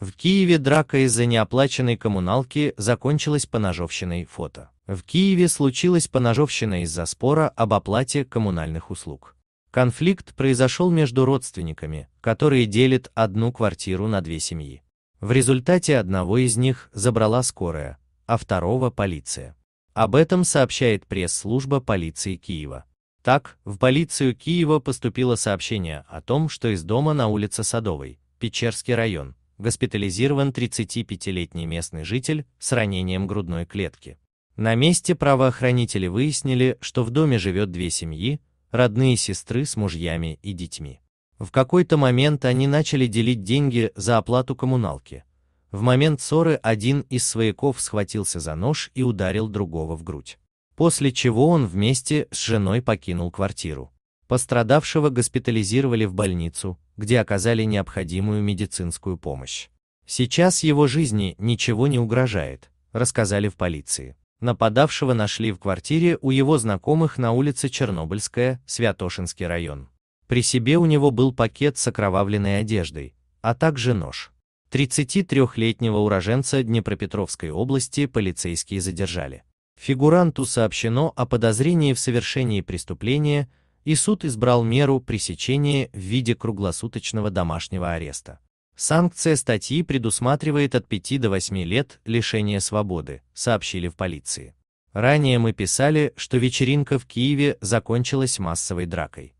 В Киеве драка из-за неоплаченной коммуналки закончилась поножовщиной фото. В Киеве случилась поножовщина из-за спора об оплате коммунальных услуг. Конфликт произошел между родственниками, которые делят одну квартиру на две семьи. В результате одного из них забрала скорая, а второго – полиция. Об этом сообщает пресс-служба полиции Киева. Так, в полицию Киева поступило сообщение о том, что из дома на улице Садовой, Печерский район, госпитализирован 35-летний местный житель с ранением грудной клетки. На месте правоохранители выяснили, что в доме живет две семьи, родные сестры с мужьями и детьми. В какой-то момент они начали делить деньги за оплату коммуналки. В момент ссоры один из свояков схватился за нож и ударил другого в грудь. После чего он вместе с женой покинул квартиру. Пострадавшего госпитализировали в больницу, где оказали необходимую медицинскую помощь. Сейчас его жизни ничего не угрожает, рассказали в полиции. Нападавшего нашли в квартире у его знакомых на улице Чернобыльская, Святошинский район. При себе у него был пакет с окровавленной одеждой, а также нож. 33-летнего уроженца Днепропетровской области полицейские задержали. Фигуранту сообщено о подозрении в совершении преступления и суд избрал меру пресечения в виде круглосуточного домашнего ареста. Санкция статьи предусматривает от 5 до 8 лет лишения свободы, сообщили в полиции. Ранее мы писали, что вечеринка в Киеве закончилась массовой дракой.